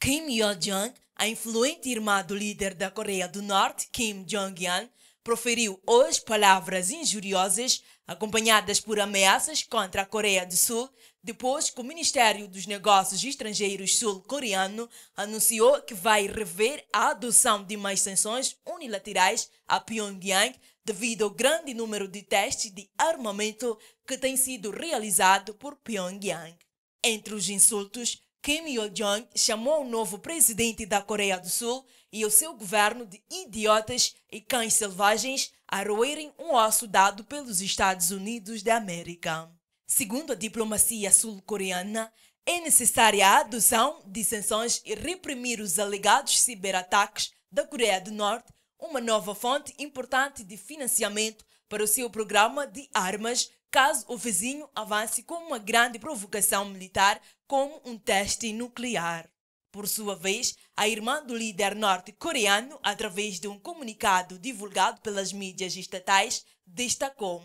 Kim Yo-jong, a influente irmã do líder da Coreia do Norte, Kim Jong-un, proferiu hoje palavras injuriosas acompanhadas por ameaças contra a Coreia do Sul, depois que o Ministério dos Negócios Estrangeiros sul-coreano anunciou que vai rever a adoção de mais sanções unilaterais a Pyongyang devido ao grande número de testes de armamento que tem sido realizado por Pyongyang. Entre os insultos, Kim Yo-jong chamou o novo presidente da Coreia do Sul e o seu governo de idiotas e cães selvagens a roerem um osso dado pelos Estados Unidos da América. Segundo a diplomacia sul-coreana, é necessária a adoção de sanções e reprimir os alegados ciberataques da Coreia do Norte, uma nova fonte importante de financiamento para o seu programa de armas caso o vizinho avance com uma grande provocação militar, como um teste nuclear. Por sua vez, a irmã do líder norte-coreano, através de um comunicado divulgado pelas mídias estatais, destacou: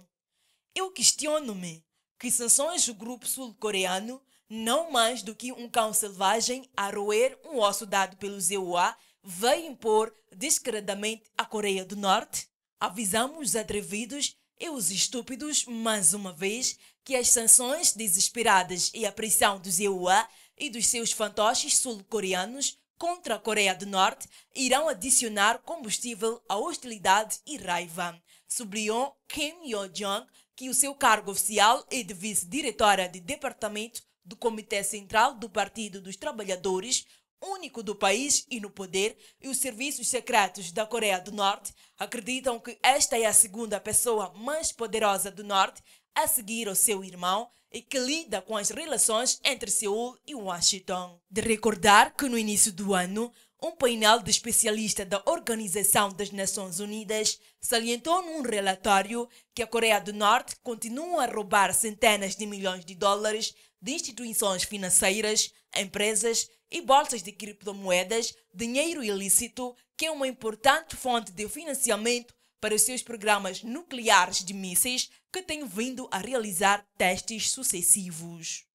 Eu questiono-me que sanções o grupo sul-coreano, não mais do que um cão selvagem a roer um osso dado pelo ZUa, vai impor descaradamente à Coreia do Norte? Avisamos os atrevidos e os estúpidos, mais uma vez, que as sanções desesperadas e a pressão dos EUA e dos seus fantoches sul-coreanos contra a Coreia do Norte irão adicionar combustível à hostilidade e raiva. Sublinhou Kim Yo-jong que o seu cargo oficial é de vice-diretora de departamento do Comitê Central do Partido dos Trabalhadores único do país e no poder, e os serviços secretos da Coreia do Norte acreditam que esta é a segunda pessoa mais poderosa do Norte a seguir ao seu irmão e que lida com as relações entre Seul e Washington. De recordar que no início do ano, um painel de especialistas da Organização das Nações Unidas salientou num relatório que a Coreia do Norte continua a roubar centenas de milhões de dólares de instituições financeiras, empresas e bolsas de criptomoedas, dinheiro ilícito, que é uma importante fonte de financiamento para os seus programas nucleares de mísseis, que têm vindo a realizar testes sucessivos.